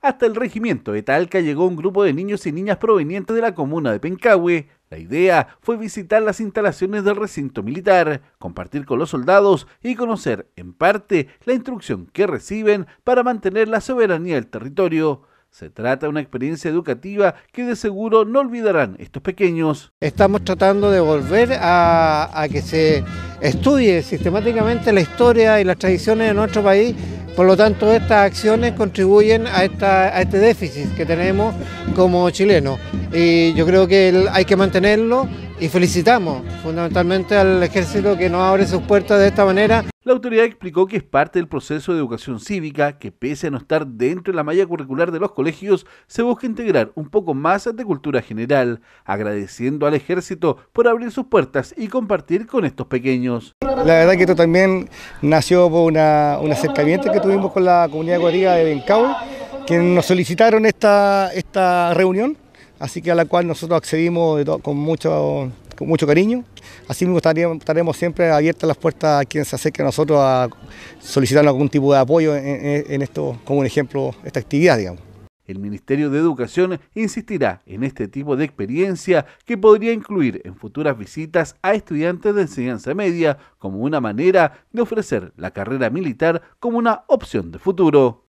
Hasta el regimiento de Talca llegó un grupo de niños y niñas provenientes de la comuna de Pencahue. La idea fue visitar las instalaciones del recinto militar, compartir con los soldados y conocer, en parte, la instrucción que reciben para mantener la soberanía del territorio. Se trata de una experiencia educativa que de seguro no olvidarán estos pequeños. Estamos tratando de volver a, a que se estudie sistemáticamente la historia y las tradiciones de nuestro país por lo tanto, estas acciones contribuyen a, este déficit que tenemos como chilenos y yo creo que hay que mantenerlo y felicitamos fundamentalmente al ejército que nos abre sus puertas de esta manera. La autoridad explicó que es parte del proceso de educación cívica que pese a no estar dentro de la malla curricular de los colegios, se busca integrar un poco más de cultura general, agradeciendo al ejército por abrir sus puertas y compartir con estos pequeños. La verdad que esto también nació por una, un acercamiento que tuvimos con la comunidad cuadriga de Bencao, quienes nos solicitaron esta, esta reunión así que a la cual nosotros accedimos con mucho, mucho cariño. Así mismo estaremos, siempre abiertas las puertas a quien se acerque a nosotros a solicitar algún tipo de apoyo en, en esto, como un ejemplo, esta actividad, digamos. El Ministerio de Educación insistirá en este tipo de experiencia que podría incluir en futuras visitas a estudiantes de enseñanza media como una manera de ofrecer la carrera militar como una opción de futuro.